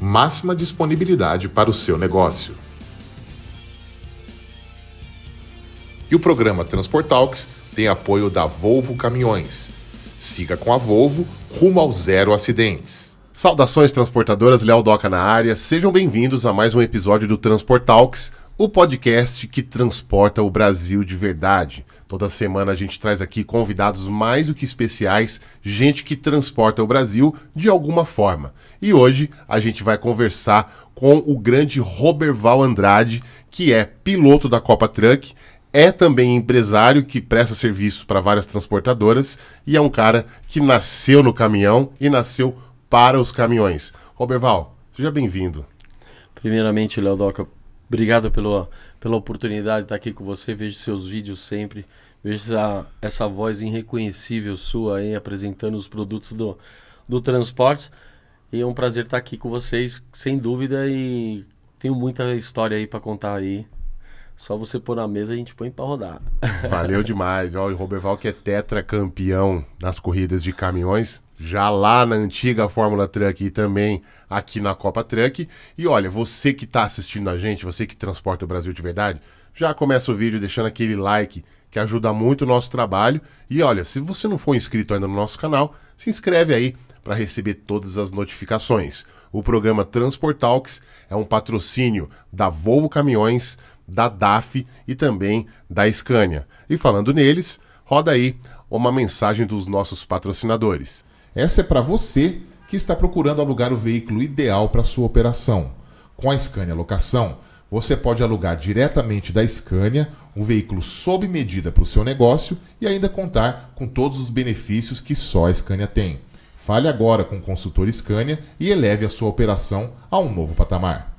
máxima disponibilidade para o seu negócio. E o programa Transportalks tem apoio da Volvo Caminhões. Siga com a Volvo rumo ao zero acidentes. Saudações transportadoras, Léo Doca na área. Sejam bem-vindos a mais um episódio do Transportalks, o podcast que transporta o Brasil de verdade. Toda semana a gente traz aqui convidados mais do que especiais, gente que transporta o Brasil de alguma forma. E hoje a gente vai conversar com o grande Roberval Andrade, que é piloto da Copa Truck, é também empresário que presta serviço para várias transportadoras e é um cara que nasceu no caminhão e nasceu para os caminhões. Roberval, seja bem-vindo. Primeiramente, Léo Doca, obrigado pelo pela oportunidade de estar aqui com você. Vejo seus vídeos sempre. Vejo essa, essa voz irreconhecível sua aí apresentando os produtos do, do transporte. E é um prazer estar aqui com vocês, sem dúvida. E tenho muita história aí para contar aí. Só você pôr na mesa a gente põe para rodar. Valeu demais. Ó, o Roberval que é tetracampeão nas corridas de caminhões, já lá na antiga Fórmula Truck e também aqui na Copa Truck. E olha, você que está assistindo a gente, você que transporta o Brasil de verdade, já começa o vídeo deixando aquele like que ajuda muito o nosso trabalho. E olha, se você não for inscrito ainda no nosso canal, se inscreve aí para receber todas as notificações. O programa Transport Talks é um patrocínio da Volvo Caminhões, da DAF e também da Scania. E falando neles, roda aí uma mensagem dos nossos patrocinadores. Essa é para você que está procurando alugar o veículo ideal para sua operação. Com a Scania Locação, você pode alugar diretamente da Scania um veículo sob medida para o seu negócio e ainda contar com todos os benefícios que só a Scania tem. Fale agora com o consultor Scania e eleve a sua operação a um novo patamar.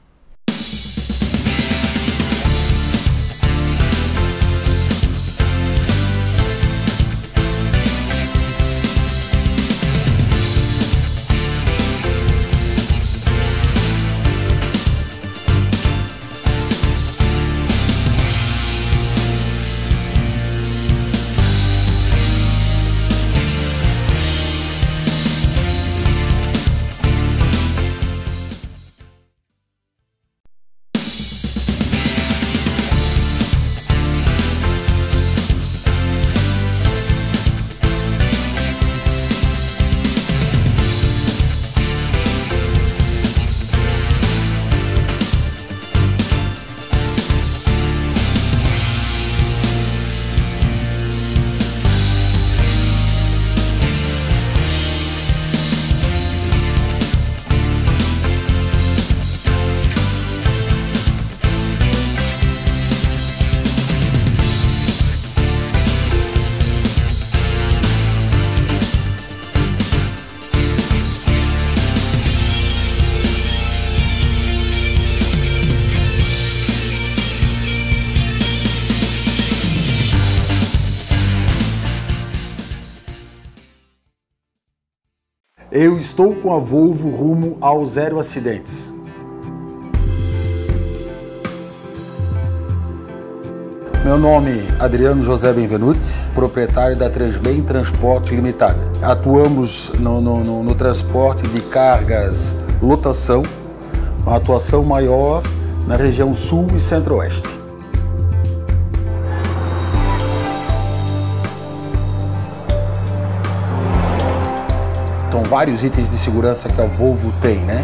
Eu estou com a Volvo rumo ao zero acidentes. Meu nome é Adriano José Benvenuti, proprietário da Transbem Transporte Limitada. Atuamos no, no, no transporte de cargas lotação, uma atuação maior na região sul e centro-oeste. vários itens de segurança que a Volvo tem, né?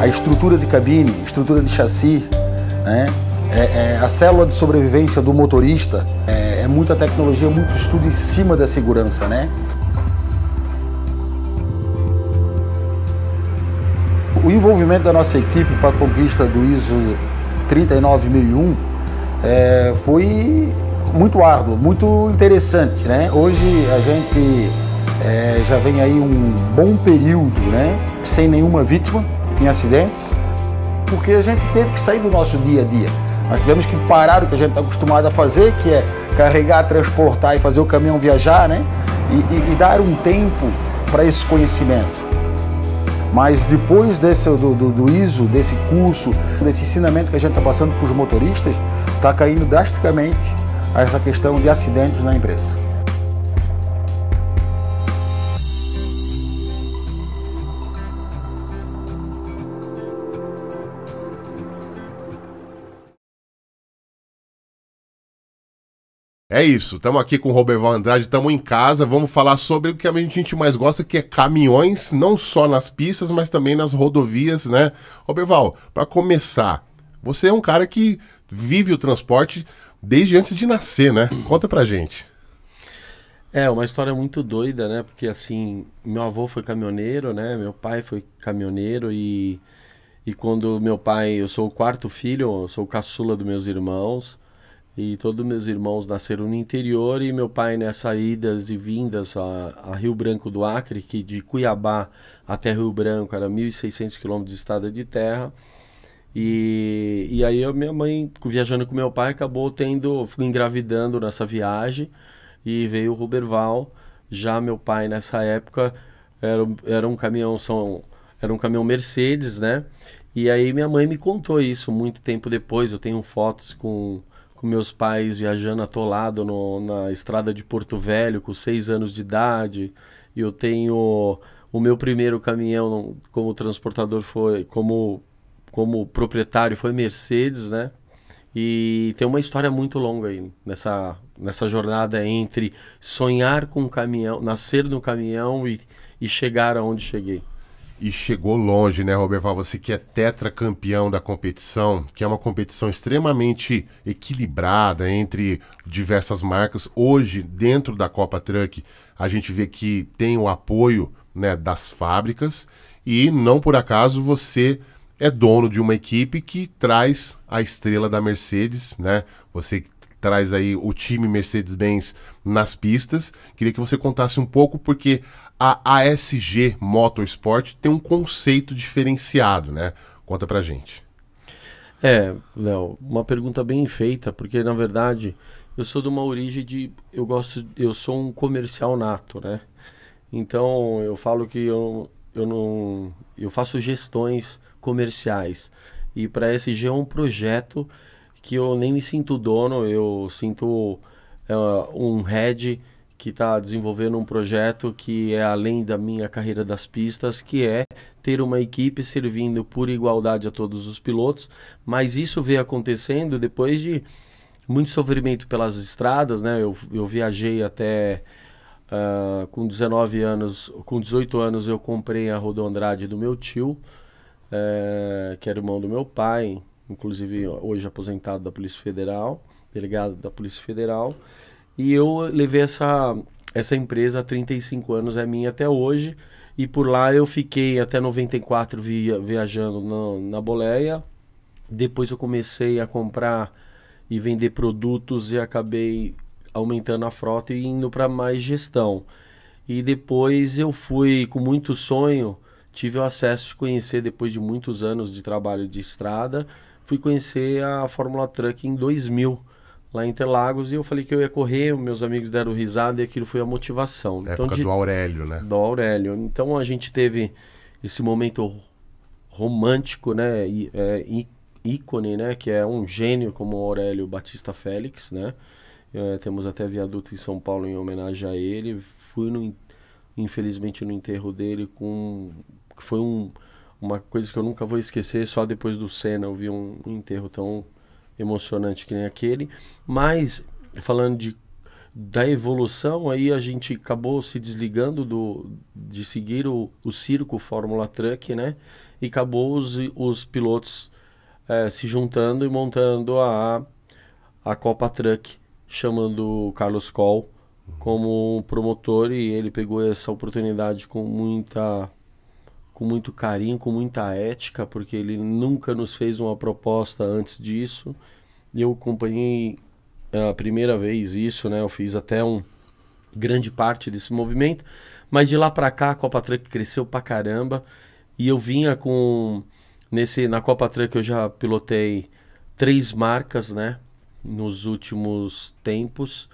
A estrutura de cabine, estrutura de chassi, né? É, é, a célula de sobrevivência do motorista, é, é muita tecnologia, muito estudo em cima da segurança, né? O envolvimento da nossa equipe para a conquista do ISO 39001 é, foi muito árduo, muito interessante, né? Hoje a gente é, já vem aí um bom período, né? Sem nenhuma vítima em acidentes, porque a gente teve que sair do nosso dia a dia. Nós tivemos que parar o que a gente está acostumado a fazer, que é carregar, transportar e fazer o caminhão viajar, né? E, e, e dar um tempo para esse conhecimento. Mas depois desse, do, do, do, ISO, desse curso, desse ensinamento que a gente está passando para os motoristas, está caindo drasticamente essa questão de acidentes na empresa. É isso, estamos aqui com o Roberval Andrade, estamos em casa, vamos falar sobre o que a gente mais gosta, que é caminhões, não só nas pistas, mas também nas rodovias, né? Roberval, para começar, você é um cara que vive o transporte desde antes de nascer, né? Conta pra gente. É, uma história muito doida, né? Porque assim, meu avô foi caminhoneiro, né? Meu pai foi caminhoneiro e, e quando meu pai, eu sou o quarto filho, eu sou o caçula dos meus irmãos. E todos meus irmãos nasceram no interior e meu pai nessas idas e vindas a, a, Rio Branco do Acre, que de Cuiabá até Rio Branco era 1.600 quilômetros de estrada de terra. E, e aí a minha mãe, viajando com meu pai, acabou tendo, engravidando nessa viagem e veio o Ruberval. Já meu pai nessa época era, era um caminhão são era um caminhão Mercedes, né? E aí minha mãe me contou isso muito tempo depois. Eu tenho fotos com com meus pais viajando atolado no, na estrada de Porto Velho, com seis anos de idade. E eu tenho o meu primeiro caminhão como transportador foi, como, como proprietário foi Mercedes, né? E tem uma história muito longa aí nessa, nessa jornada entre sonhar com um caminhão, nascer no caminhão e, e chegar aonde cheguei e chegou longe, né, Roberval? Você que é tetracampeão da competição, que é uma competição extremamente equilibrada entre diversas marcas. Hoje, dentro da Copa Truck, a gente vê que tem o apoio né, das fábricas e não por acaso você é dono de uma equipe que traz a estrela da Mercedes, né? Você traz aí o time Mercedes-Benz nas pistas. Queria que você contasse um pouco, porque a ASG Motorsport tem um conceito diferenciado, né? Conta pra gente. É, Léo, uma pergunta bem feita, porque na verdade eu sou de uma origem de. Eu gosto. Eu sou um comercial nato, né? Então eu falo que eu, eu não. Eu faço gestões comerciais. E para a SG é um projeto que eu nem me sinto dono, eu sinto eh, um head que está desenvolvendo um projeto que é além da minha carreira das pistas, que é ter uma equipe servindo por igualdade a todos os pilotos, mas isso veio acontecendo depois de muito sofrimento pelas estradas, né? Eu, eu viajei até uh, com 19 anos, com 18 anos eu comprei a Andrade do meu tio, uh, que era irmão do meu pai, inclusive hoje aposentado da Polícia Federal, delegado da Polícia Federal. E eu levei essa, essa empresa há 35 anos, é minha até hoje. E por lá eu fiquei até 94 via, viajando na, na boleia. Depois eu comecei a comprar e vender produtos e acabei aumentando a frota e indo para mais gestão. E depois eu fui com muito sonho, tive o acesso de conhecer, depois de muitos anos de trabalho de estrada, fui conhecer a Fórmula Truck em 2000 lá em Interlagos e eu falei que eu ia correr, meus amigos deram risada e aquilo foi a motivação. Da então, época de, do Aurélio, né? Do Aurélio. Então a gente teve esse momento romântico, né? E, é, ícone, né? Que é um gênio como o Aurélio Batista Félix, né? É, temos até viaduto em São Paulo em homenagem a ele. Fui, no, infelizmente, no enterro dele com... Foi um, uma coisa que eu nunca vou esquecer, só depois do Senna eu vi um enterro tão emocionante que nem aquele. Mas, falando de, da evolução, aí a gente acabou se desligando do, de seguir o, o circo Fórmula Truck, né? E acabou os, os pilotos é, se juntando e montando a, a Copa Truck, chamando o Carlos Coll como promotor e ele pegou essa oportunidade com muita com muito carinho, com muita ética, porque ele nunca nos fez uma proposta antes disso. Eu acompanhei é, a primeira vez isso, né? Eu fiz até um grande parte desse movimento, mas de lá para cá a Copa Truck cresceu pra caramba e eu vinha com nesse na Copa Truck eu já pilotei três marcas, né? Nos últimos tempos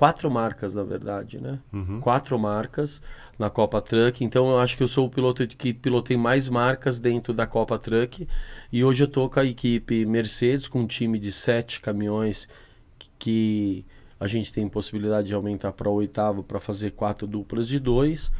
quatro marcas, na verdade, né? Uhum. Quatro marcas na Copa Truck. Então eu acho que eu sou o piloto que pilotei mais marcas dentro da Copa Truck. E hoje eu tô com a equipe Mercedes, com um time de sete caminhões que a gente tem possibilidade de aumentar para oitavo para fazer quatro duplas de dois.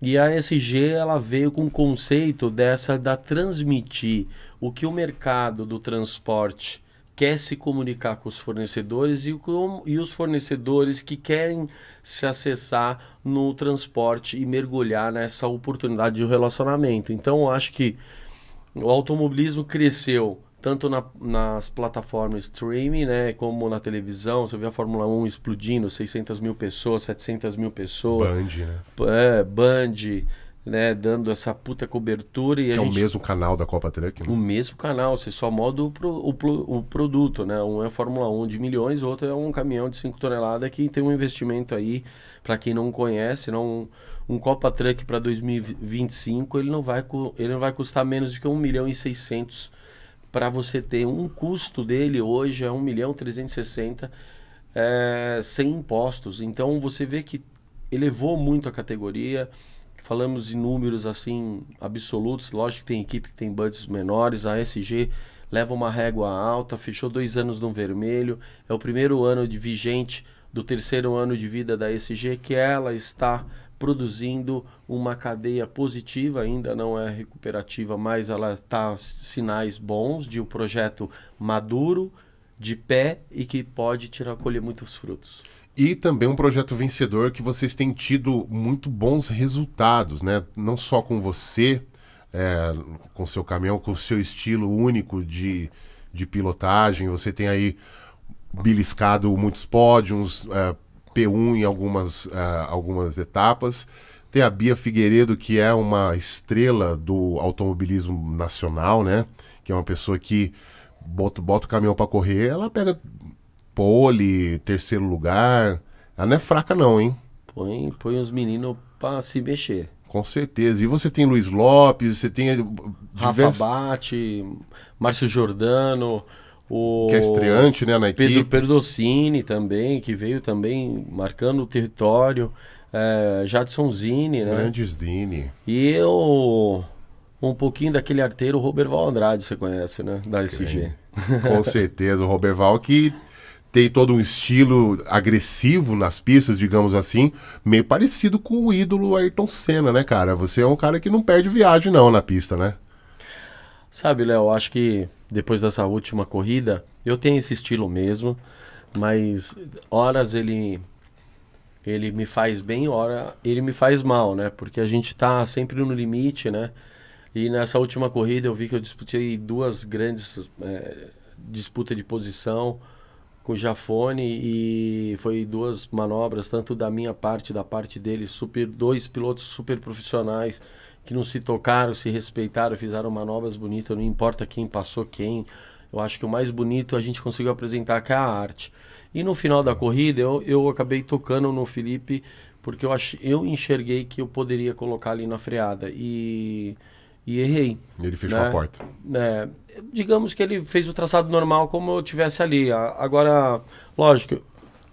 E a SG ela veio com o conceito dessa da transmitir o que o mercado do transporte quer se comunicar com os fornecedores e, com, e os fornecedores que querem se acessar no transporte e mergulhar nessa oportunidade de relacionamento. Então, eu acho que o automobilismo cresceu tanto na, nas plataformas streaming, né, como na televisão. Você vê a Fórmula 1 explodindo, 600 mil pessoas, 700 mil pessoas. Band, né? É, Band né, dando essa puta cobertura. E é gente... o mesmo canal da Copa Truck? Né? O mesmo canal, você só moda o, pro, o, o, produto, né? Um é Fórmula 1 de milhões, o outro é um caminhão de 5 toneladas que tem um investimento aí, para quem não conhece, não um Copa Truck para 2025, ele não, vai, ele não vai custar menos do que 1 milhão e 600 para você ter um custo dele hoje é 1 milhão 360 é, eh, sem impostos. Então você vê que elevou muito a categoria, falamos em números assim absolutos. Lógico que tem equipe que tem budgets menores, a SG leva uma régua alta, fechou dois anos no vermelho, é o primeiro ano de vigente do terceiro ano de vida da SG que ela está produzindo uma cadeia positiva, ainda não é recuperativa, mas ela está sinais bons de um projeto maduro, de pé e que pode tirar colher muitos frutos. E também um projeto vencedor que vocês têm tido muito bons resultados, né? Não só com você, é, com seu caminhão, com o seu estilo único de, de pilotagem. Você tem aí beliscado muitos pódios, é, P1 em algumas, é, algumas etapas. Tem a Bia Figueiredo, que é uma estrela do automobilismo nacional, né? Que é uma pessoa que bota, bota o caminhão para correr, ela pega pole, terceiro lugar. Ela não é fraca, não, hein? Põe, põe os meninos pra se mexer. Com certeza. E você tem Luiz Lopes, você tem. Eh, Rafa diversos... Bate, Márcio Jordano, o. Que é estreante, né, na equipe. Pedro Perdocini também, que veio também marcando o território. É, Jadson Zini, né? Grande Zini. E eu. Um pouquinho daquele arteiro Val Andrade, você conhece, né? Da SG. Com certeza, o Val que tem todo um estilo agressivo nas pistas, digamos assim, meio parecido com o ídolo Ayrton Senna, né, cara? Você é um cara que não perde viagem, não, na pista, né? Sabe, Léo, acho que depois dessa última corrida, eu tenho esse estilo mesmo, mas horas ele ele me faz bem, hora ele me faz mal, né? Porque a gente tá sempre no limite, né? E nessa última corrida eu vi que eu disputei duas grandes é, disputa de posição com o Jafone e foi duas manobras, tanto da minha parte, da parte dele, super, dois pilotos super profissionais que não se tocaram, se respeitaram, fizeram manobras bonitas, não importa quem passou quem. Eu acho que o mais bonito é a gente conseguiu apresentar que é a arte. E no final da corrida eu, eu acabei tocando no Felipe porque eu, ach, eu enxerguei que eu poderia colocar ali na freada e, e errei. Ele fechou né? a porta. É, digamos que ele fez o traçado normal como eu tivesse ali. Agora, lógico,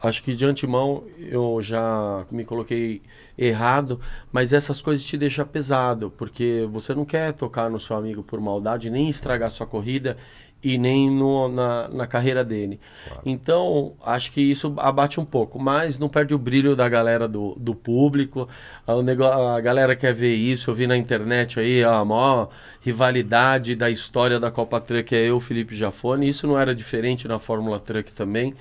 acho que de antemão eu já me coloquei errado, mas essas coisas te deixam pesado, porque você não quer tocar no seu amigo por maldade, nem estragar sua corrida e nem no, na, na carreira dele. Claro. Então, acho que isso abate um pouco, mas não perde o brilho da galera do, do público. Ah, o negócio, a galera quer ver isso. Eu vi na internet aí a maior rivalidade da história da Copa Truck é eu, Felipe Jafone. Isso não era diferente na Fórmula Truck também.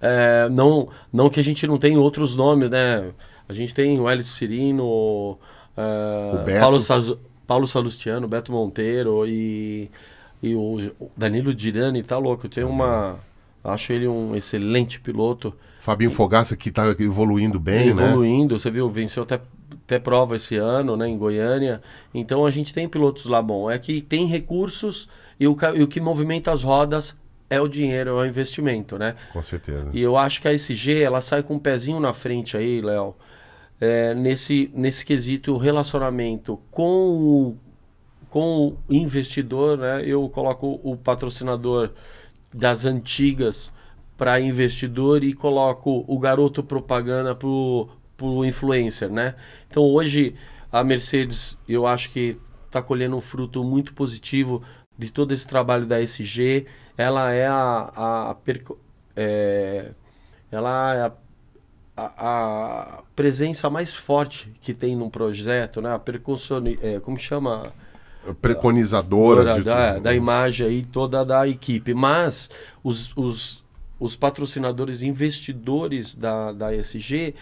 É, não, não que a gente não tenha outros nomes, né? A gente tem o Hélio Cirino, uh, o Paulo, Paulo Salustiano, Beto Monteiro e. E o Danilo Dirani tá louco. Eu tenho uma. Acho ele um excelente piloto. Fabinho Fogaça que tá evoluindo bem, evoluindo, né? Evoluindo, você viu, venceu até, até prova esse ano, né, em Goiânia. Então a gente tem pilotos lá bom. É que tem recursos e o, e o que movimenta as rodas é o dinheiro, é o investimento, né? Com certeza. E eu acho que a SG, ela sai com um pezinho na frente aí, Léo, é, nesse, nesse quesito relacionamento com o com o investidor, né? Eu coloco o patrocinador das antigas para investidor e coloco o garoto propaganda para o pro influencer, né? Então hoje a Mercedes, eu acho que está colhendo um fruto muito positivo de todo esse trabalho da SG. Ela é a, a, a é, ela é a, a, a, presença mais forte que tem num projeto, né? A é, como chama? preconizadora de, da, da imagem aí toda da equipe. Mas os, os, os patrocinadores investidores da, da ESG,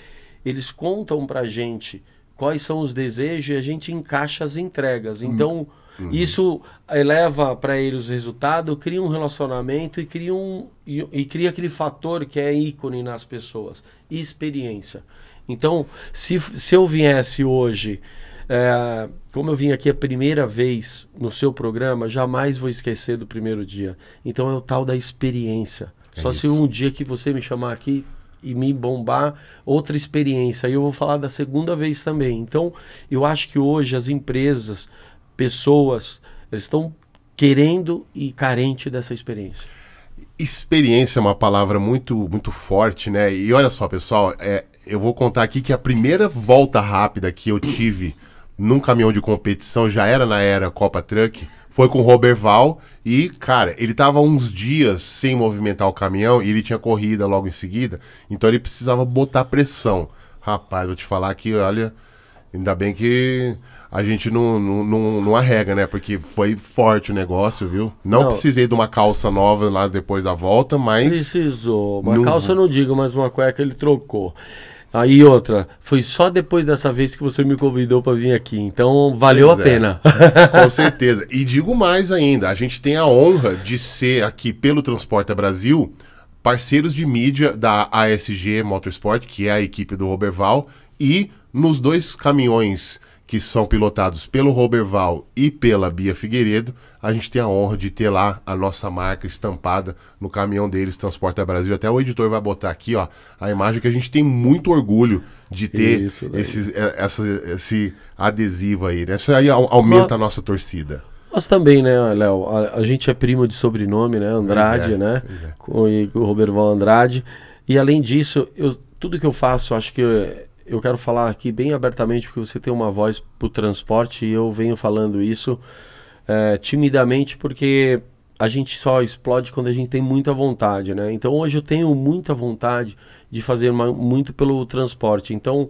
eles contam para gente quais são os desejos e a gente encaixa as entregas. Hum. Então, uhum. isso eleva para eles o resultado, cria um relacionamento e cria, um, e, e cria aquele fator que é ícone nas pessoas, experiência. Então, se, se eu viesse hoje é, como eu vim aqui a primeira vez no seu programa, jamais vou esquecer do primeiro dia. Então é o tal da experiência. É Só isso. se um dia que você me chamar aqui e me bombar outra experiência. aí eu vou falar da segunda vez também. Então, eu acho que hoje as empresas, pessoas, estão querendo e carente dessa experiência. Experiência é uma palavra muito muito forte, né? E olha só, pessoal, é, eu vou contar aqui que a primeira volta rápida que eu tive num caminhão de competição, já era na era Copa Truck, foi com o Robert Val e, cara, ele tava uns dias sem movimentar o caminhão e ele tinha corrida logo em seguida, então ele precisava botar pressão. Rapaz, vou te falar que, olha, ainda bem que a gente não, não, não, não arrega, né? Porque foi forte o negócio, viu? Não, não, precisei de uma calça nova lá depois da volta, mas. Precisou. Uma calça eu não digo, mas uma cueca ele trocou. Aí outra, foi só depois dessa vez que você me convidou para vir aqui, então valeu pois a é. pena. Com certeza. E digo mais ainda, a gente tem a honra de ser aqui pelo Transporta Brasil parceiros de mídia da ASG Motorsport, que é a equipe do Roberval, e nos dois caminhões que são pilotados pelo Robert Val e pela Bia Figueiredo, a gente tem a honra de ter lá a nossa marca estampada no caminhão deles, Transporta Brasil. Até o editor vai botar aqui ó, a imagem que a gente tem muito orgulho de ter esse, é, essa, esse adesivo aí. Né? Isso aí aumenta Mas, a nossa torcida. Nós também, né, Léo? A, a, gente é primo de sobrenome, né? Andrade, é, né? É. Com, o Robert Val Andrade. E além disso, eu, tudo que eu faço, acho que eu, eu quero falar aqui bem abertamente, porque você tem uma voz para o transporte e eu venho falando isso é, timidamente, porque a gente só explode quando a gente tem muita vontade, né? Então hoje eu tenho muita vontade de fazer muito pelo transporte. Então,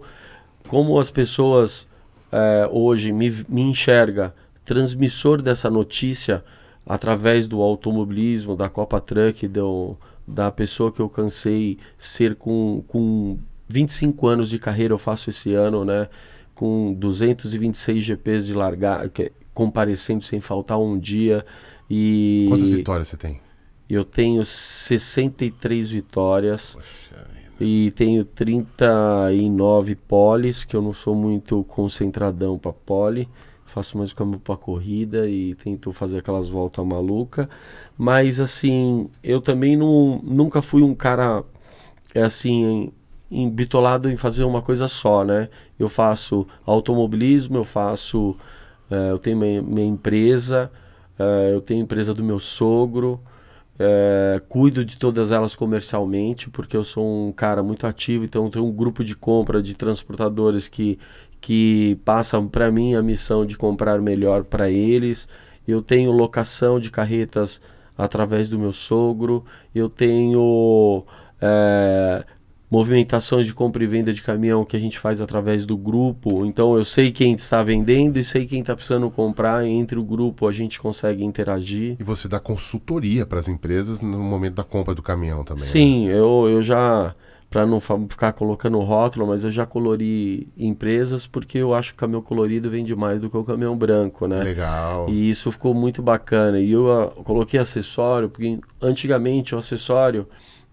como as pessoas é, hoje me, me enxerga transmissor dessa notícia através do automobilismo, da Copa Truck, do, da pessoa que eu cansei ser com, com 25 anos de carreira eu faço esse ano, né? Com 226 GPs de largar, que, é, comparecendo sem faltar um dia. E Quantas vitórias você tem? Eu tenho 63 vitórias. Poxa e tenho 39 polis, que eu não sou muito concentradão para pole. Faço mais o caminho para corrida e tento fazer aquelas voltas maluca, mas assim, eu também não, nunca fui um cara é assim em, bitolado em fazer uma coisa só, né? Eu faço automobilismo, eu faço. Eh, eu tenho minha, minha empresa, eh, eu tenho empresa do meu sogro, eh, cuido de todas elas comercialmente, porque eu sou um cara muito ativo, então tenho um grupo de compra de transportadores que, que passam para mim a missão de comprar melhor para eles. Eu tenho locação de carretas através do meu sogro, eu tenho movimentações de compra e venda de caminhão que a gente faz através do grupo. Então eu sei quem está vendendo e sei quem está precisando comprar. Entre o grupo a gente consegue interagir. E você dá consultoria para as empresas no momento da compra do caminhão também? Né? Sim, né? eu, eu já para não ficar colocando rótulo, mas eu já colori empresas porque eu acho que o caminhão colorido vende mais do que o caminhão branco, né? Legal. E isso ficou muito bacana. E eu, eu ah, coloquei acessório, porque antigamente o acessório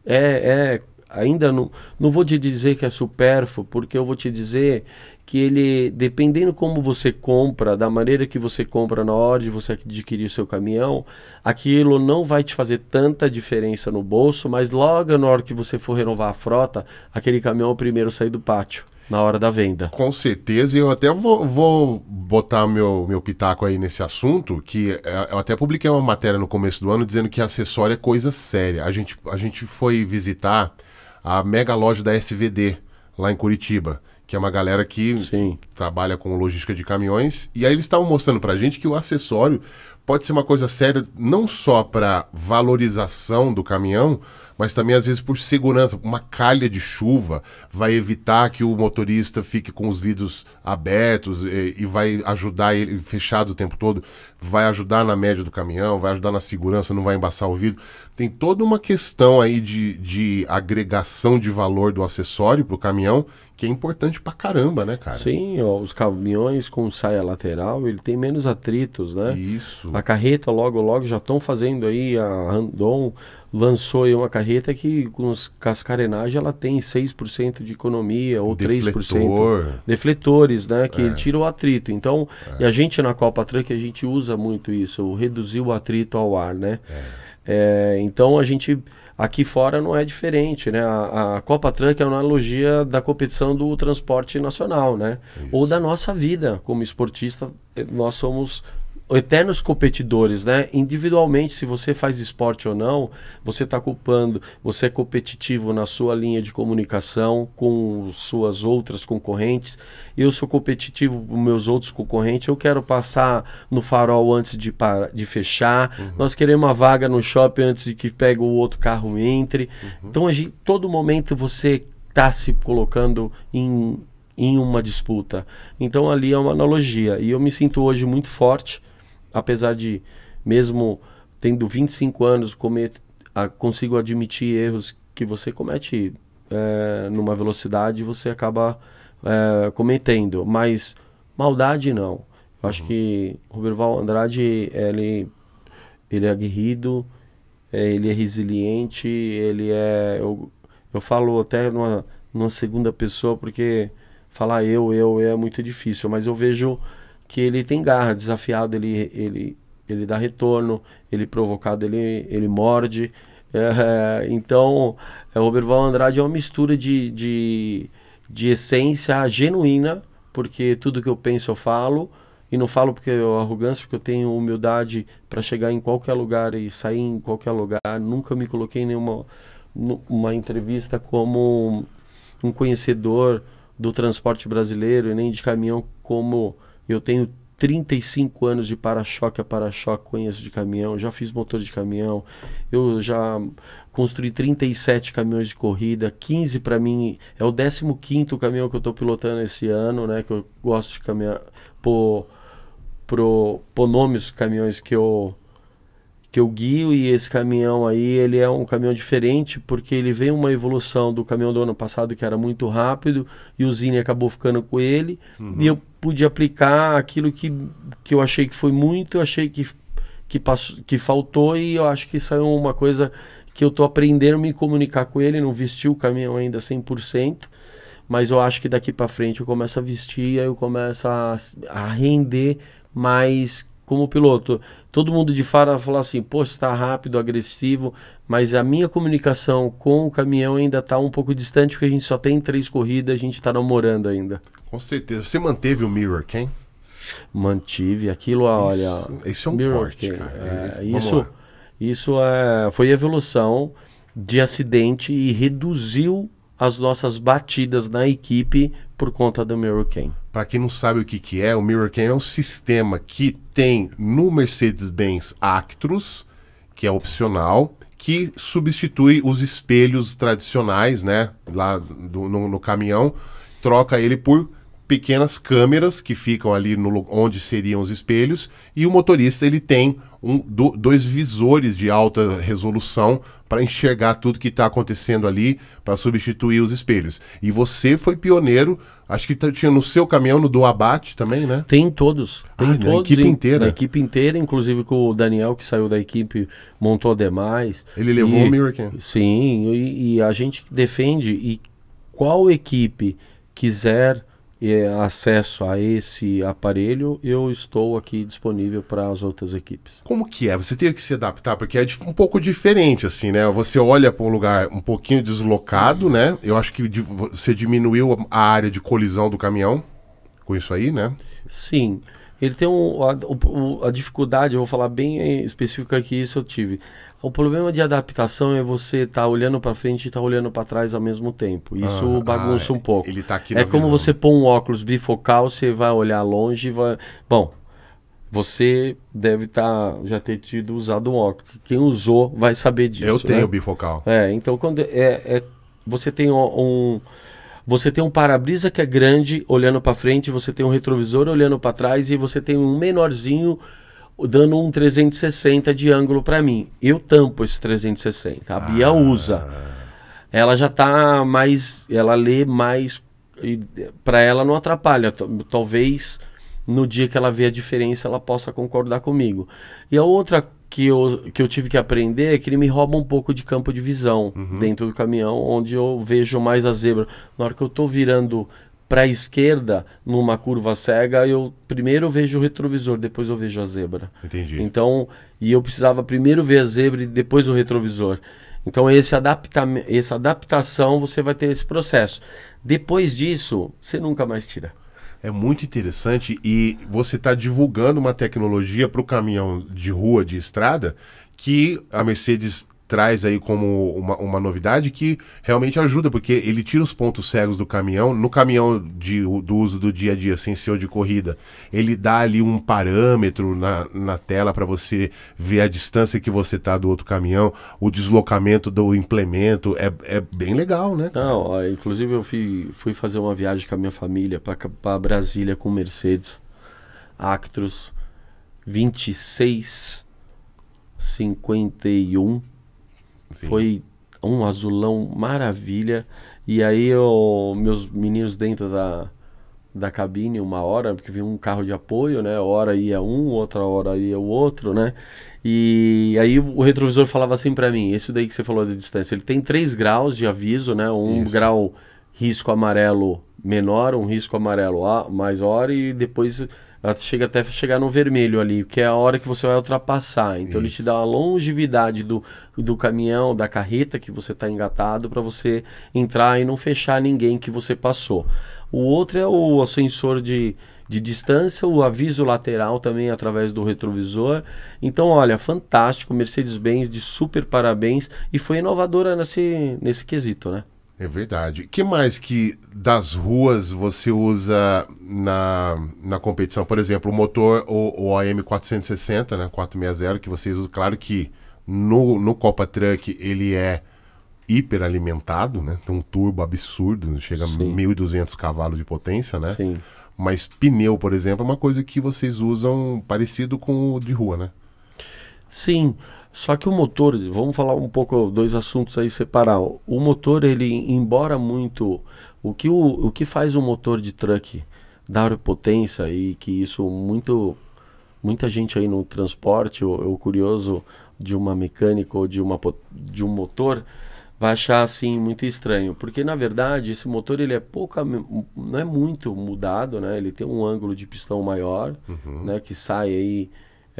é, é ainda não, não vou te dizer que é supérfluo, porque eu vou te dizer que ele, dependendo como você compra, da maneira que você compra na hora de você adquirir o seu caminhão, aquilo não vai te fazer tanta diferença no bolso, mas logo na hora que você for renovar a frota, aquele caminhão é o primeiro a sair do pátio. Na hora da venda. Com certeza, e eu até vou, vou botar meu, meu pitaco aí nesse assunto, que é, eu até publiquei uma matéria no começo do ano dizendo que acessório é coisa séria. A gente, a gente foi visitar a mega loja da SVD, lá em Curitiba, que é uma galera que Sim. trabalha com logística de caminhões. E aí eles estavam mostrando pra gente que o acessório pode ser uma coisa séria não só para valorização do caminhão, mas também às vezes por segurança. Uma calha de chuva vai evitar que o motorista fique com os vidros abertos e, e, vai ajudar ele fechado o tempo todo, vai ajudar na média do caminhão, vai ajudar na segurança, não vai embaçar o vidro tem toda uma questão aí de, de agregação de valor do acessório para o caminhão que é importante pra caramba, né, cara? Sim, ó, os caminhões com saia lateral, ele tem menos atritos, né? Isso. A carreta logo, logo já estão fazendo aí, a Randon lançou aí uma carreta que com os cascarenagem ela tem 6% de economia ou Defletor. 3%. Defletores, né? Que é. tira o atrito. Então, é. e a gente na Copa Truck, a gente usa muito isso, reduzir o atrito ao ar, né? É. É, então a gente aqui fora não é diferente, né? A, a Copa Trunk é uma analogia da competição do transporte nacional, né? Isso. Ou da nossa vida como esportista, nós somos eternos competidores, né? Individualmente, se você faz esporte ou não, você está culpando, você é competitivo na sua linha de comunicação com suas outras concorrentes. Eu sou competitivo com meus outros concorrentes. Eu quero passar no farol antes de, para, de fechar. Uhum. Nós queremos uma vaga no shopping antes de que pegue o outro carro entre. Uhum. Então, a gente, todo momento você está se colocando em em uma disputa. Então ali é uma analogia e eu me sinto hoje muito forte apesar de, mesmo tendo 25 anos, cometo, a, consigo admitir erros que você comete é, numa velocidade, você acaba é, cometendo. Mas maldade, não. Eu uhum. acho que o Berval Andrade, ele, ele é aguerrido, é, ele é resiliente, ele é... Eu, eu falo até numa, numa segunda pessoa, porque falar eu, eu é muito difícil, mas eu vejo que ele tem garra, desafiado ele, ele, ele dá retorno, ele provocado ele, ele morde. É, é então, é, o Oberval Andrade é uma mistura de, de, de essência genuína, porque tudo que eu penso eu falo, e não falo porque eu arrogância, porque eu tenho humildade para chegar em qualquer lugar e sair em qualquer lugar. Nunca me coloquei em nenhuma uma entrevista como um conhecedor do transporte brasileiro e nem de caminhão como eu tenho 35 anos de para-choque a para-choque, conheço de caminhão, já fiz motor de caminhão, eu já construí 37 caminhões de corrida, 15 para mim, é o 15 caminhão que eu estou pilotando esse ano, né, que eu gosto de caminhar por pro por nomes caminhões que eu que eu guio e esse caminhão aí, ele é um caminhão diferente porque ele vem uma evolução do caminhão do ano passado que era muito rápido e o Zine acabou ficando com ele uhum. e eu pude aplicar aquilo que, que eu achei que foi muito, eu achei que, que, passou, que faltou e eu acho que saiu é uma coisa que eu estou aprendendo a me comunicar com ele, não vestiu o caminhão ainda 100%, mas eu acho que daqui para frente eu começo a vestir, aí eu começo a, a render mais como piloto, todo mundo de fora fala assim, poxa, está rápido, agressivo, mas a minha comunicação com o caminhão ainda está um pouco distante, porque a gente só tem três corridas, a gente está namorando ainda. Com certeza. Você manteve o Mirror quem? Mantive. Aquilo, olha... Isso, é um mirror corte, cara. É, isso, isso é, foi evolução de acidente e reduziu as nossas batidas na equipe por conta do Mirror Can. Para quem não sabe o que, que é, o Mirror Cam é um sistema que tem no Mercedes-Benz Actros, que é opcional, que substitui os espelhos tradicionais, né? Lá do, no, no, caminhão, troca ele por pequenas câmeras que ficam ali no, onde seriam os espelhos e o motorista ele tem um, do, dois visores de alta resolução para enxergar tudo que está acontecendo ali, para substituir os espelhos. E você foi pioneiro, acho que tá, tinha no seu caminhão, no do abate também, né? Tem todos. Tem ah, todos. Na equipe inteira. Na equipe inteira, inclusive com o Daniel, que saiu da equipe, montou demais. Ele levou e, o Miracle. Sim, e, e a gente defende, e qual equipe quiser é, acesso a esse aparelho, eu estou aqui disponível para as outras equipes. Como que é? Você tem que se adaptar, porque é um pouco diferente, assim, né? Você olha para um lugar um pouquinho deslocado, né? Eu acho que você diminuiu a área de colisão do caminhão com isso aí, né? Sim. Ele tem um, a, a dificuldade, eu vou falar bem específica que isso eu tive o problema de adaptação é você estar tá olhando para frente e estar tá olhando para trás ao mesmo tempo. Isso ah, bagunça ah, um pouco. Ele tá aqui é como visão. você pôr um óculos bifocal, você vai olhar longe, vai. Bom, você deve tá, já ter tido usado um óculos. Quem usou vai saber disso. Eu né? tenho né? bifocal. É, então quando é, é você tem um você tem um para-brisa que é grande olhando para frente, você tem um retrovisor olhando para trás e você tem um menorzinho dando um 360 de ângulo para mim. Eu tampo esse 360. A Bia ah. usa. Ela já tá mais. Ela lê mais. Para ela não atrapalha. Talvez no dia que ela vê a diferença ela possa concordar comigo. E a outra que eu, que eu tive que aprender é que ele me rouba um pouco de campo de visão uhum. dentro do caminhão, onde eu vejo mais a zebra. Na hora que eu estou virando para a esquerda, numa curva cega, eu primeiro vejo o retrovisor, depois eu vejo a zebra. Entendi. Então, e eu precisava primeiro ver a zebra e depois o retrovisor. Então, esse adapta essa adaptação, você vai ter esse processo. Depois disso, você nunca mais tira. É muito interessante e você está divulgando uma tecnologia para o caminhão de rua, de estrada, que a Mercedes traz aí como uma, uma novidade que realmente ajuda, porque ele tira os pontos cegos do caminhão. No caminhão de, do uso do dia a dia, sem ser de corrida, ele dá ali um parâmetro na, na tela para você ver a distância que você tá do outro caminhão, o deslocamento do implemento. É, é bem legal, né? Não, ó, inclusive eu fui, fui fazer uma viagem com a minha família para Brasília com Mercedes, Actros 26, 51 Sim. Foi um azulão maravilha. E aí eu, meus meninos dentro da, da cabine uma hora, porque vinha um carro de apoio, né? Hora ia um, outra hora ia o outro, né? E aí o retrovisor falava assim para mim, esse daí que você falou de distância, ele tem três graus de aviso, né? Um Isso. grau risco amarelo menor, um risco amarelo maior e depois ela chega até chegar no vermelho ali, que é a hora que você vai ultrapassar. Então Isso. ele te dá uma longevidade do, do caminhão, da carreta que você está engatado para você entrar e não fechar ninguém que você passou. O outro é o, o sensor de, de distância, o aviso lateral também através do retrovisor. Então, olha, fantástico, Mercedes-Benz de super parabéns e foi inovadora nesse, nesse quesito, né? É verdade. que mais que das ruas você usa na, na competição? Por exemplo, o motor, o, o AM460, né, 460, que vocês usam, claro que no, no Copa Truck ele é hiperalimentado, né? Tem um turbo absurdo, chega Sim. a 1.200 cavalos de potência, né? Sim. Mas pneu, por exemplo, é uma coisa que vocês usam parecido com o de rua, né? Sim, só que o motor, vamos falar um pouco, dois assuntos aí separar. O motor, ele, embora muito. O que, o, o que faz o motor de truck dar potência e que isso muito. Muita gente aí no transporte, ou o curioso de uma mecânica ou de, uma, de um motor, vai achar assim muito estranho, porque na verdade esse motor ele é pouca, não é muito mudado, né? Ele tem um ângulo de pistão maior, uhum. né? Que sai aí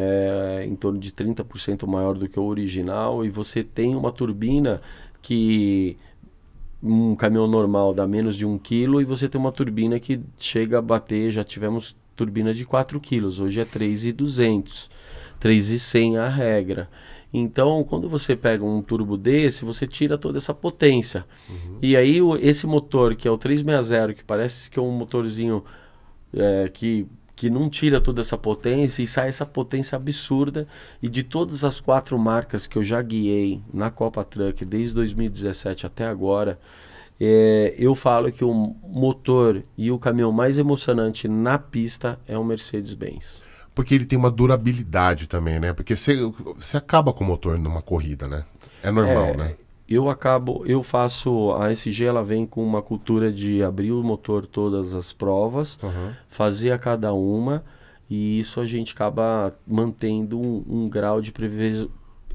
é, em torno de 30% maior do que o original, e você tem uma turbina que um caminhão normal dá menos de 1 kg e você tem uma turbina que chega a bater, já tivemos turbinas de 4 kg, hoje é 3,200, 3,100 a regra. Então, quando você pega um turbo desse, você tira toda essa potência. Uhum. E aí, o, esse motor que é o 360, que parece que é um motorzinho é, que que não tira toda essa potência e sai essa potência absurda. E de todas as quatro marcas que eu já guiei na Copa Truck desde 2017 até agora, é, eu falo que o motor e o caminhão mais emocionante na pista é o Mercedes-Benz. Porque ele tem uma durabilidade também, né? Porque você acaba com o motor numa corrida, né? É normal, é, né? eu acabo, eu faço a SG, ela vem com uma cultura de abrir o motor todas as provas, uhum. fazer a cada uma e isso a gente acaba mantendo um, um grau de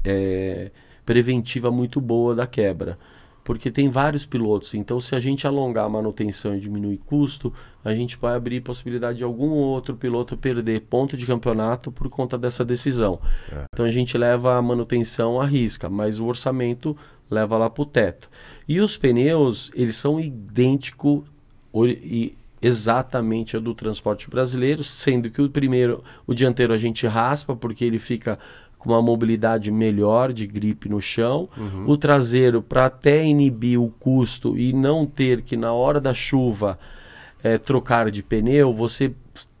é, preventiva muito boa da quebra. Porque tem vários pilotos, então se a gente alongar a manutenção e diminuir custo, a gente vai abrir possibilidade de algum outro piloto perder ponto de campeonato por conta dessa decisão. É. Então a gente leva a manutenção à risca, mas o orçamento leva lá pro teto. E os pneus, eles são idênticos e exatamente ao do transporte brasileiro, sendo que o primeiro, o dianteiro a gente raspa porque ele fica com uma mobilidade melhor de gripe no chão. Uhum. O traseiro, para até inibir o custo e não ter que, na hora da chuva, é, trocar de pneu, você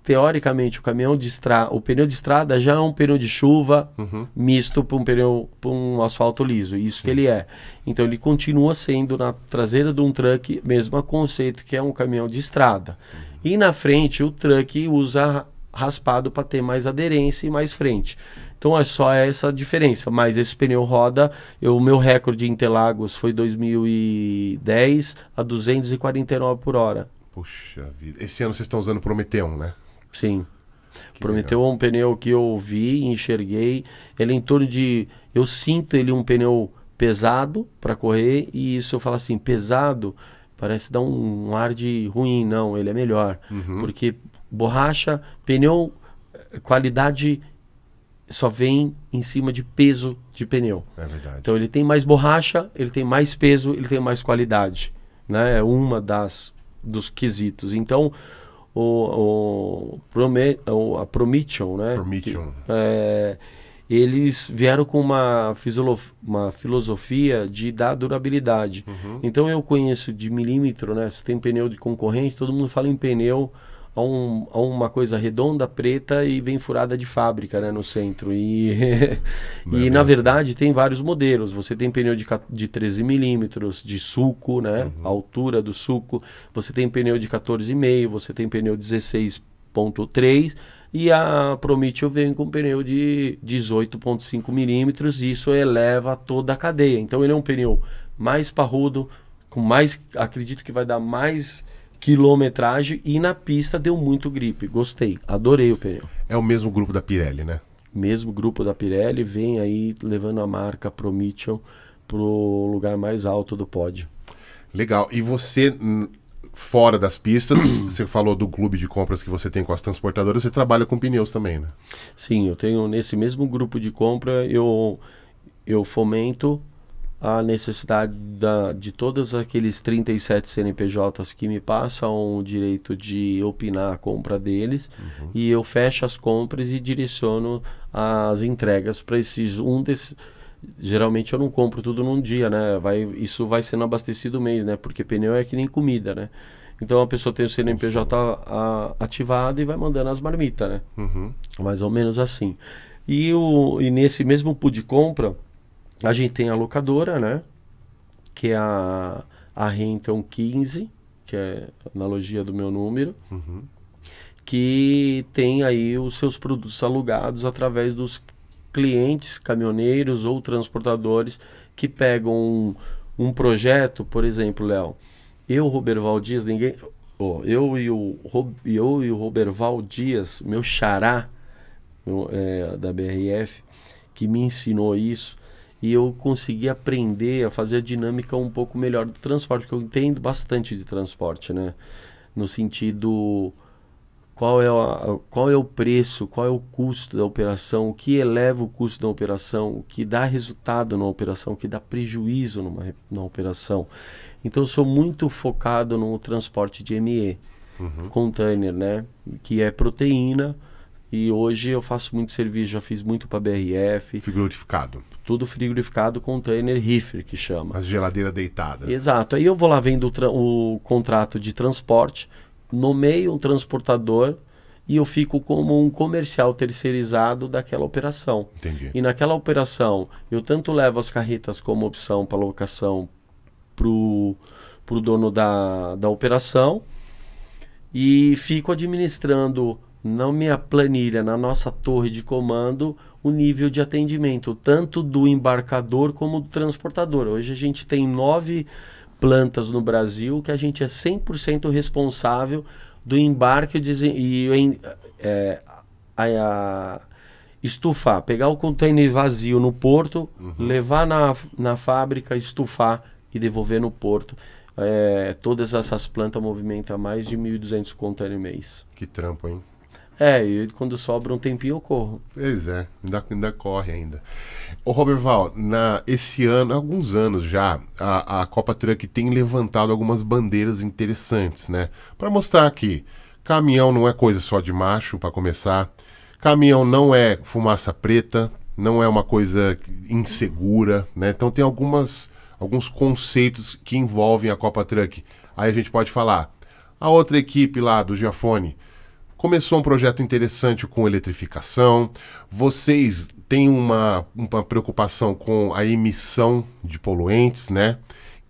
teoricamente, o caminhão de estrada, o pneu de estrada já é um pneu de chuva uhum. misto para um pneu, para um asfalto liso, isso Sim. que ele é. Então ele continua sendo na traseira de um truck, mesmo conceito que é um caminhão de estrada. Uhum. E na frente o truck usa raspado para ter mais aderência e mais frente. Então é só essa diferença, mas esse pneu roda, eu, o meu recorde em Interlagos foi 2010 a 249 por hora. Puxa vida. Esse ano vocês estão usando Prometeon, né? Sim. Que Prometeu legal. um pneu que eu vi, enxerguei. Ele é em torno de. Eu sinto ele um pneu pesado para correr, e se eu falar assim, pesado, parece dar um, um ar de ruim. Não, ele é melhor. Uhum. Porque borracha, pneu, qualidade só vem em cima de peso de pneu. É verdade. Então ele tem mais borracha, ele tem mais peso, ele tem mais qualidade. Né? É uma das dos quesitos. Então, o, o, Prome, o a Prometheum, né? Que, é, eles vieram com uma, uma filosofia de dar durabilidade. Uhum. Então eu conheço de milímetro, né? Se tem pneu de concorrente, todo mundo fala em pneu a, um, a uma coisa redonda, preta e vem furada de fábrica né, no centro. E, e na verdade tem vários modelos. Você tem pneu de, de 13 milímetros, de suco, né, uhum. a altura do suco. Você tem pneu de 14,5, você tem pneu 16,3 e a Prometeo vem com pneu de 18,5 milímetros e isso eleva toda a cadeia. Então ele é um pneu mais parrudo, com mais, acredito que vai dar mais quilometragem e na pista deu muito gripe. Gostei, adorei o pneu. É o mesmo grupo da Pirelli, né? Mesmo grupo da Pirelli, vem aí levando a marca Promethean pro lugar mais alto do pódio. Legal. E você, fora das pistas, você falou do clube de compras que você tem com as transportadoras, você trabalha com pneus também, né? Sim, eu tenho nesse mesmo grupo de compra, eu, eu fomento a necessidade da, de todos aqueles 37 CNPJs que me passam o direito de opinar a compra deles uhum. e eu fecho as compras e direciono as entregas para esses um desses geralmente eu não compro tudo num dia né vai isso vai sendo abastecido mês né porque pneu é que nem comida né então a pessoa tem o CNPJ a, ativado e vai mandando as marmitas né uhum. mais ou menos assim e o e nesse mesmo pool de compra a gente tem a locadora, né? Que é a, a Renton 15, que é analogia do meu número. Uhum. Que tem aí os seus produtos alugados através dos clientes, caminhoneiros ou transportadores que pegam um, um projeto, por exemplo, Léo. Eu, Roberval Dias, ninguém. Oh, eu, e o, eu e o Roberval Dias, meu xará meu, é, da BRF, que me ensinou isso e eu consegui aprender a fazer a dinâmica um pouco melhor do transporte, porque eu entendo bastante de transporte, né? No sentido qual é, a, qual é o preço, qual é o custo da operação, o que eleva o custo da operação, o que dá resultado na operação, o que dá prejuízo numa, na operação. Então, sou muito focado no transporte de ME, uhum. container, né? Que é proteína, e hoje eu faço muito serviço, já fiz muito para BRF. Frigorificado. Tudo frigorificado, container reefer, que chama. As geladeira deitada. Exato. Aí eu vou lá vendo o, o contrato de transporte, nomeio um transportador e eu fico como um comercial terceirizado daquela operação. Entendi. E naquela operação, eu tanto levo as carretas como opção para locação para o dono da, da operação e fico administrando na minha planilha, na nossa torre de comando, o nível de atendimento, tanto do embarcador como do transportador. Hoje a gente tem nove plantas no Brasil que a gente é 100% responsável do embarque e é, a, a, estufar, pegar o container vazio no porto, uhum. levar na, na fábrica, estufar e devolver no porto. É, todas essas plantas movimentam mais de 1.200 containers mês. Que trampo, hein? É, e quando sobra um tempinho eu corro. Pois é, ainda, ainda corre ainda. Ô Robert na, esse ano, há alguns anos já, a, a Copa Truck tem levantado algumas bandeiras interessantes, né? Para mostrar que caminhão não é coisa só de macho, para começar. Caminhão não é fumaça preta, não é uma coisa insegura, né? Então tem algumas, alguns conceitos que envolvem a Copa Truck. Aí a gente pode falar, a outra equipe lá do Giafone começou um projeto interessante com eletrificação, vocês têm uma, uma preocupação com a emissão de poluentes, né?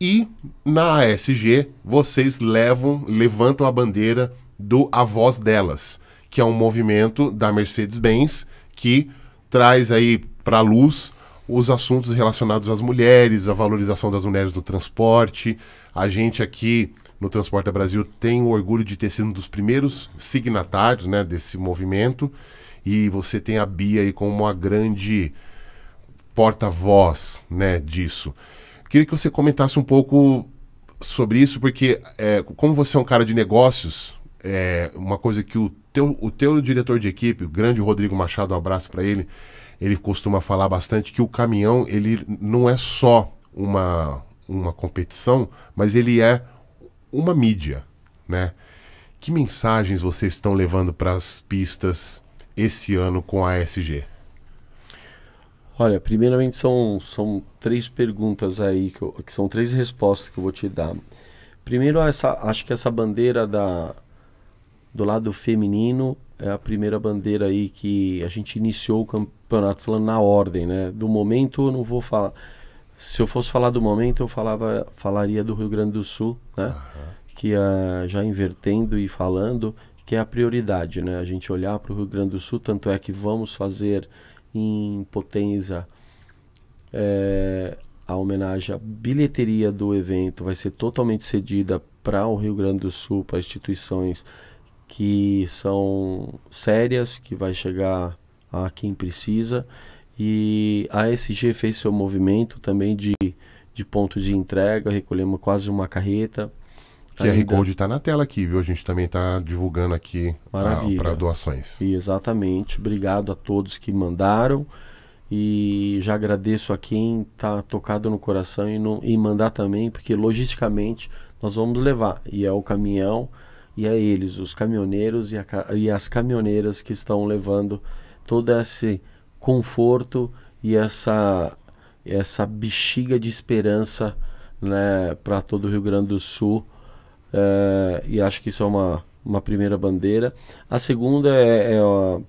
E na ASG vocês levam, levantam a bandeira do A Voz Delas, que é um movimento da Mercedes-Benz que traz aí para luz os assuntos relacionados às mulheres, a valorização das mulheres no transporte. A gente aqui no Transporta Brasil tem o orgulho de ter sido um dos primeiros signatários né, desse movimento. E você tem a Bia aí como uma grande porta-voz né, disso. Queria que você comentasse um pouco sobre isso, porque é, como você é um cara de negócios, é uma coisa que o teu, o teu diretor de equipe, o grande Rodrigo Machado, um abraço para ele, ele costuma falar bastante que o caminhão ele não é só uma, uma competição, mas ele é uma mídia, né? Que mensagens vocês estão levando para as pistas esse ano com a ASG? Olha, primeiramente são, são três perguntas aí, que, eu, que são três respostas que eu vou te dar. Primeiro, essa, acho que essa bandeira da, do lado feminino é a primeira bandeira aí que a gente iniciou o campeonato falando na ordem, né? Do momento eu não vou falar se eu fosse falar do momento, eu falava, falaria do Rio Grande do Sul, né? Uhum. Que uh, já invertendo e falando, que é a prioridade, né? A gente olhar para o Rio Grande do Sul, tanto é que vamos fazer em Potenza é, a homenagem, à bilheteria do evento vai ser totalmente cedida para o Rio Grande do Sul, para instituições que são sérias, que vai chegar a quem precisa. E a SG fez seu movimento também de, de ponto de entrega, recolhemos quase uma carreta. QR ainda... Code está na tela aqui, viu? A gente também está divulgando aqui para ah, doações. E exatamente. Obrigado a todos que mandaram. E já agradeço a quem está tocado no coração e, no, e mandar também, porque logisticamente nós vamos levar. E é o caminhão e é eles, os caminhoneiros e, a, e as caminhoneiras que estão levando todo esse conforto e essa essa bexiga de esperança né, para todo o Rio Grande do Sul. É, e acho que isso é uma, uma primeira bandeira. A segunda é, é, a,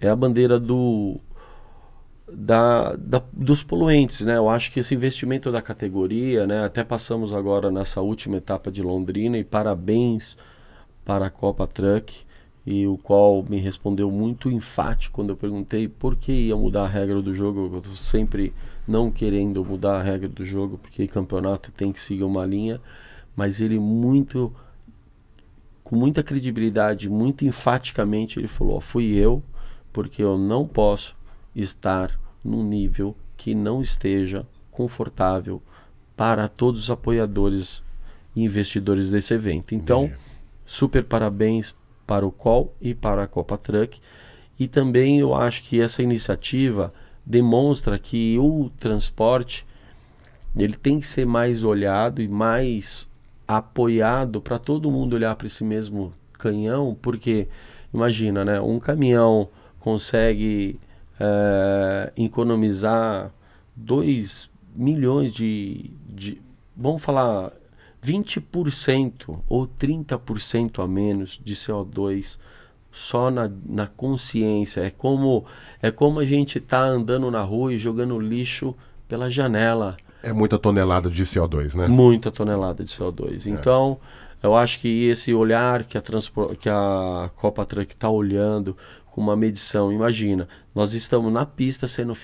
é a bandeira do, da, da, dos poluentes. Né? Eu acho que esse investimento da categoria, né, até passamos agora nessa última etapa de Londrina, e parabéns para a Copa Truck e o qual me respondeu muito enfático quando eu perguntei por que ia mudar a regra do jogo. Eu estou sempre não querendo mudar a regra do jogo, porque campeonato tem que seguir uma linha, mas ele muito com muita credibilidade, muito enfaticamente ele falou: oh, "Fui eu, porque eu não posso estar num nível que não esteja confortável para todos os apoiadores e investidores desse evento". Então, Bem. super parabéns para o COL e para a Copa Truck. E também eu acho que essa iniciativa demonstra que o transporte ele tem que ser mais olhado e mais apoiado para todo mundo olhar para esse mesmo canhão, porque imagina, né? Um caminhão consegue é, economizar 2 milhões de, de. Vamos falar 20% ou 30% a menos de CO2 só na, na consciência. É como, é como a gente está andando na rua e jogando lixo pela janela. É muita tonelada de CO2, né? Muita tonelada de CO2. É. Então, eu acho que esse olhar que a, Transpo, que a Copa Truck está olhando com uma medição, imagina, nós estamos na pista sendo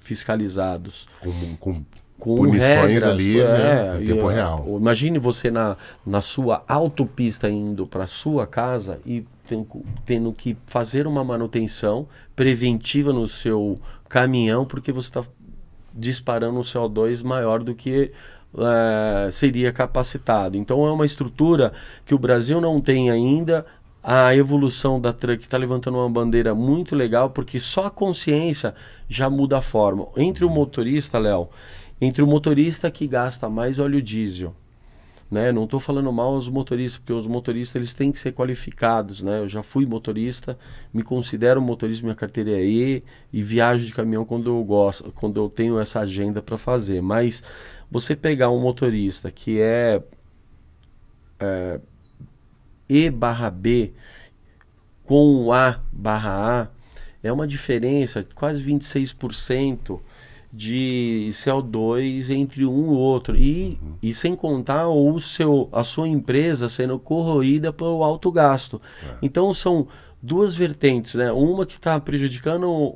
fiscalizados. Com, com com punições regras, ali né, é, né, tempo é, real. Imagine você na, na sua autopista indo para sua casa e tem, tendo que fazer uma manutenção preventiva no seu caminhão porque você está disparando um CO2 maior do que é, seria capacitado. Então é uma estrutura que o Brasil não tem ainda, a evolução da truck está levantando uma bandeira muito legal, porque só a consciência já muda a forma. Entre o motorista, Léo, entre o motorista que gasta mais óleo diesel né? Não estou falando mal aos motoristas, porque os motoristas eles têm que ser qualificados, né? Eu já fui motorista, me considero motorista, minha carteira é E e viajo de caminhão quando eu gosto, quando eu tenho essa agenda para fazer. Mas você pegar um motorista que é, é E barra B com A barra A é uma diferença de quase 26% de CO2 entre um e outro. E, uhum. e sem contar o seu, a sua empresa sendo corroída pelo alto gasto. É. Então são duas vertentes, né? Uma que está prejudicando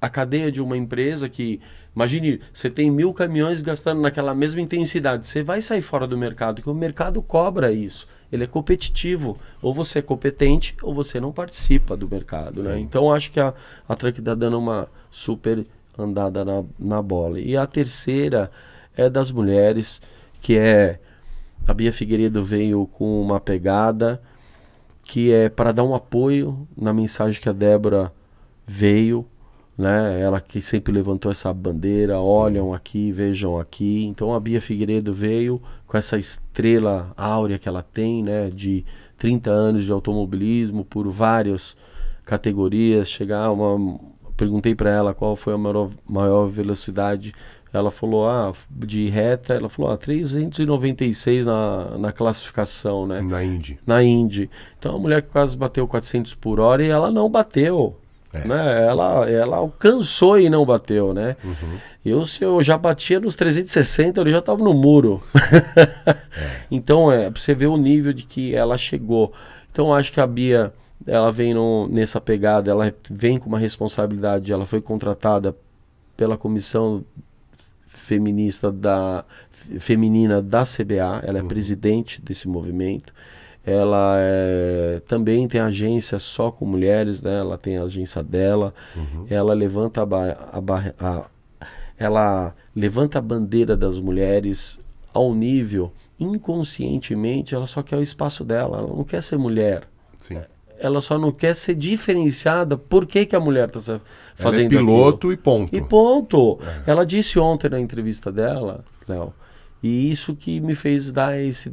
a cadeia de uma empresa que. Imagine, você tem mil caminhões gastando naquela mesma intensidade. Você vai sair fora do mercado, que o mercado cobra isso ele é competitivo. Ou você é competente ou você não participa do mercado. Né? Então acho que a, a Truck está dando uma super andada na, na bola. E a terceira é das mulheres, que é a Bia Figueiredo veio com uma pegada que é para dar um apoio na mensagem que a Débora veio, né? Ela que sempre levantou essa bandeira, Sim. olham aqui, vejam aqui. Então a Bia Figueiredo veio com essa estrela áurea que ela tem, né, de 30 anos de automobilismo por várias categorias, chegar a uma perguntei para ela qual foi a maior, maior velocidade. Ela falou, ah, de reta, ela falou, ah, 396 na, na classificação, né? Na Indy. Na Indy. Então, a mulher que quase bateu 400 por hora e ela não bateu. É. Né? Ela, ela alcançou e não bateu, né? Uhum. Eu, se eu já batia nos 360, ele já estava no muro. é. Então, é, pra você ver o nível de que ela chegou. Então, acho que a Bia ela vem no, nessa pegada, ela vem com uma responsabilidade, ela foi contratada pela comissão feminista da feminina da CBA, ela é uhum. presidente desse movimento. Ela é, também tem agência só com mulheres, né? Ela tem a agência dela. Uhum. Ela levanta a, a, a, ela levanta a bandeira das mulheres ao nível inconscientemente, ela só quer o espaço dela, ela não quer ser mulher. Sim ela só não quer ser diferenciada. Por que, que a mulher está fazendo ela é piloto aquilo? e ponto. E ponto. É. Ela disse ontem na entrevista dela, Léo, e isso que me fez dar esse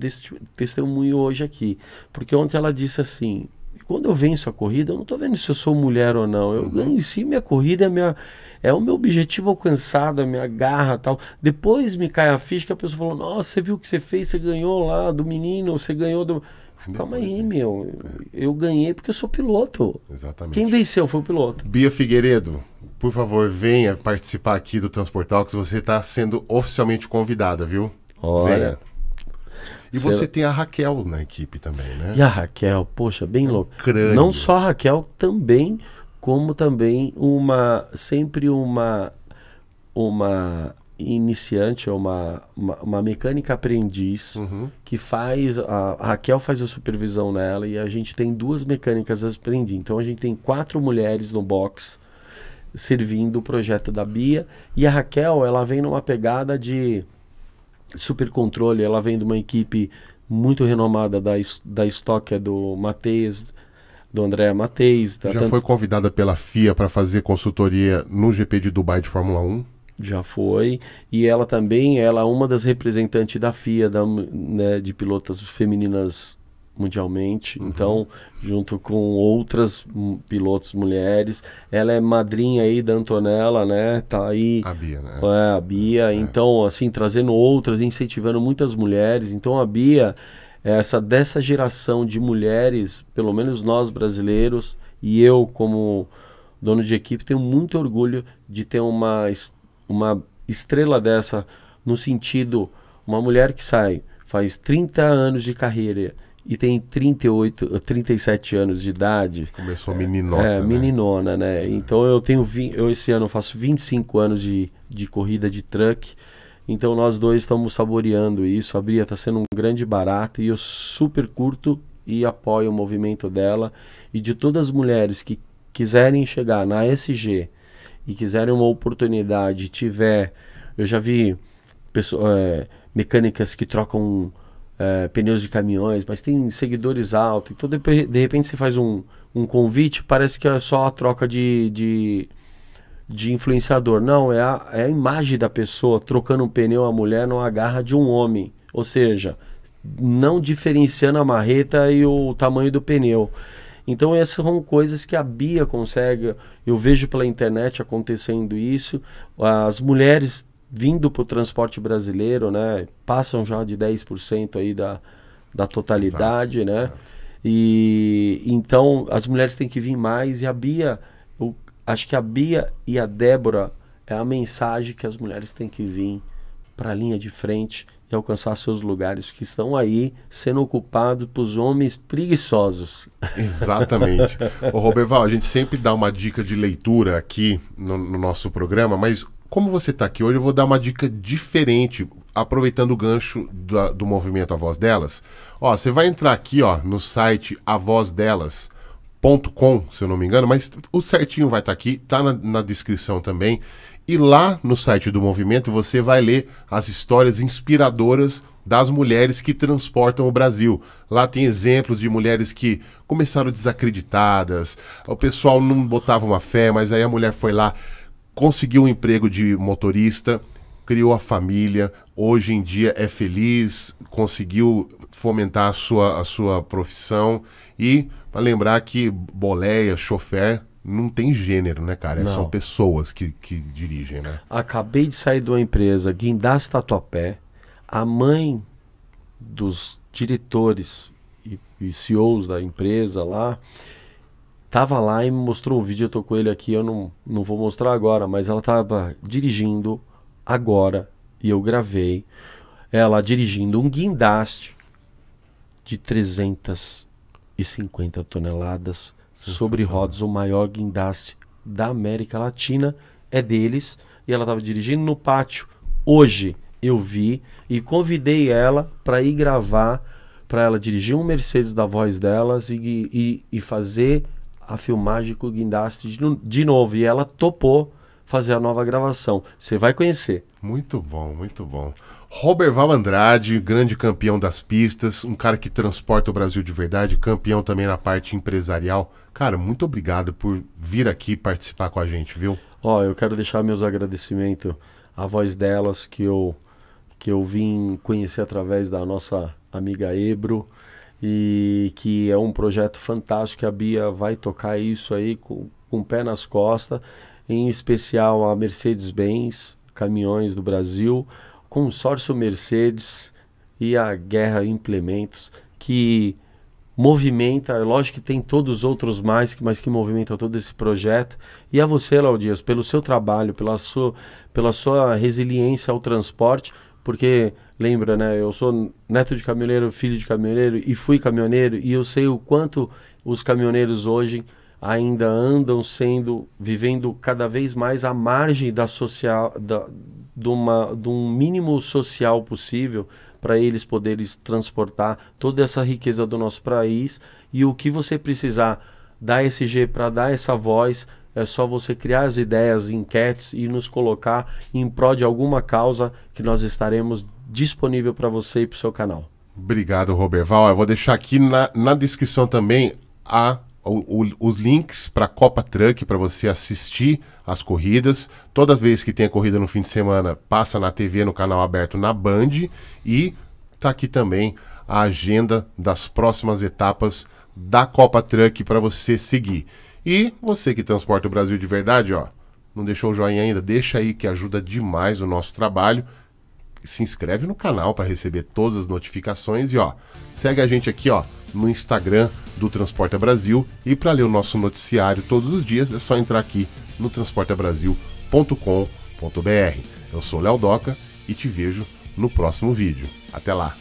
testemunho hoje aqui. Porque ontem ela disse assim: quando eu venço a corrida, eu não estou vendo se eu sou mulher ou não. Eu uhum. ganho em si minha corrida, é, minha, é o meu objetivo alcançado, a minha garra tal. Depois me cai a ficha que a pessoa falou: Nossa, você viu o que você fez? Você ganhou lá do menino, você ganhou do. Calma aí, meu. É. Eu ganhei porque eu sou piloto. Exatamente. Quem venceu foi o piloto. Bia Figueiredo, por favor, venha participar aqui do Transportal, que você está sendo oficialmente convidada, viu? Olha. E você tem a Raquel na equipe também, né? E a Raquel, poxa, bem é louco. Crânio. Não só a Raquel, também, como também uma. Sempre uma. Uma iniciante, é uma, uma, uma, mecânica aprendiz uhum. que faz. A, a, Raquel faz a supervisão nela e a gente tem duas mecânicas aprendiz. Então a gente tem quatro mulheres no box servindo o projeto da Bia. E a Raquel, ela vem numa pegada de super controle, ela vem de uma equipe muito renomada da, da Stock, é do Matheus do André Mateis. Tá Já tanto... foi convidada pela FIA para fazer consultoria no GP de Dubai de Fórmula 1? Já foi. E ela também, ela é uma das representantes da FIA, da, né, de pilotas femininas mundialmente. Uhum. Então, junto com outras pilotos mulheres, ela é madrinha aí da Antonella, né? Tá aí a Bia, né? É, a Bia. É. Então, assim, trazendo outras, incentivando muitas mulheres. Então, a Bia, é essa dessa geração de mulheres, pelo menos nós brasileiros e eu como dono de equipe, tenho muito orgulho de ter uma história uma estrela dessa no sentido uma mulher que sai, faz 30 anos de carreira e tem 38, 37 anos de idade. Começou meninota. É, né? meninona, né? É. Então eu tenho eu esse ano faço 25 anos de, de corrida de truck. Então nós dois estamos saboreando isso. A Bria está sendo um grande barato e eu super curto e apoio o movimento dela e de todas as mulheres que quiserem chegar na SG e quiserem uma oportunidade, tiver. Eu já vi pessoa, é, mecânicas que trocam é, pneus de caminhões, mas tem seguidores altos. Então, de, de repente, você faz um, um convite, parece que é só a troca de, de, de influenciador. Não, é a, é a imagem da pessoa trocando um pneu, a mulher não agarra de um homem. Ou seja, não diferenciando a marreta e o tamanho do pneu. Então essas são coisas que a Bia consegue. Eu vejo pela internet acontecendo isso. As mulheres vindo para o transporte brasileiro, né? Passam já de 10% aí da, da totalidade, Exato, né? E então as mulheres têm que vir mais. E a Bia, eu acho que a Bia e a Débora é a mensagem que as mulheres têm que vir para a linha de frente e alcançar seus lugares que estão aí sendo ocupados por homens preguiçosos. Exatamente. O Roberval, a gente sempre dá uma dica de leitura aqui no, no nosso programa, mas como você está aqui hoje, eu vou dar uma dica diferente, aproveitando o gancho do movimento A Voz Delas. Ó, você vai entrar aqui ó, no site A Voz Delas. .com, se eu não me engano, mas o certinho vai estar tá aqui, tá na, na descrição também. E lá no site do movimento você vai ler as histórias inspiradoras das mulheres que transportam o Brasil. Lá tem exemplos de mulheres que começaram desacreditadas, o pessoal não botava uma fé, mas aí a mulher foi lá, conseguiu um emprego de motorista, criou a família, hoje em dia é feliz, conseguiu fomentar a sua, a sua profissão e para lembrar que boleia, chofer não tem gênero, né, cara? É São pessoas que, que dirigem, né? Acabei de sair de uma empresa, Guindaste Tatuapé. A mãe dos diretores e, e CEOs da empresa lá tava lá e me mostrou um vídeo. Eu tô com ele aqui, eu não, não vou mostrar agora, mas ela tava dirigindo agora e eu gravei ela dirigindo um guindaste de 350 toneladas sobre rodas, o maior guindaste da América Latina é deles. E ela estava dirigindo no pátio. Hoje eu vi e convidei ela para ir gravar, para ela dirigir um Mercedes da voz delas e, e, e fazer a filmagem com o guindaste de, de novo. E ela topou fazer a nova gravação. Você vai conhecer. Muito bom, muito bom. Robert Val Andrade, grande campeão das pistas, um cara que transporta o Brasil de verdade, campeão também na parte empresarial. Cara, muito obrigado por vir aqui participar com a gente, viu? Ó, oh, eu quero deixar meus agradecimentos à voz delas que eu que eu vim conhecer através da nossa amiga Ebro e que é um projeto fantástico. A Bia vai tocar isso aí com, com o pé nas costas, em especial a Mercedes-Benz, caminhões do Brasil consórcio Mercedes e a Guerra Implementos, que movimenta, é lógico que tem todos os outros mais, mas que movimenta todo esse projeto. E a você, Laudias, pelo seu trabalho, pela sua, pela sua resiliência ao transporte, porque lembra, né? Eu sou neto de caminhoneiro, filho de caminhoneiro e fui caminhoneiro e eu sei o quanto os caminhoneiros hoje ainda andam sendo vivendo cada vez mais à margem da social da, de, uma, de um mínimo social possível para eles poderem transportar toda essa riqueza do nosso país e o que você precisar da SG para dar essa voz é só você criar as ideias, enquetes e nos colocar em prol de alguma causa que nós estaremos disponível para você e para o seu canal. Obrigado, Roberval. Eu vou deixar aqui na, na descrição também a o, o, os links para Copa Truck para você assistir as corridas. Toda vez que tem a corrida no fim de semana, passa na TV, no canal aberto na Band. E tá aqui também a agenda das próximas etapas da Copa Truck para você seguir. E você que transporta o Brasil de verdade, ó, não deixou o joinha ainda? Deixa aí que ajuda demais o nosso trabalho se inscreve no canal para receber todas as notificações e ó, segue a gente aqui ó no Instagram do Transporta Brasil e para ler o nosso noticiário todos os dias é só entrar aqui no transportabrasil.com.br. Eu sou Léo Doca e te vejo no próximo vídeo. Até lá.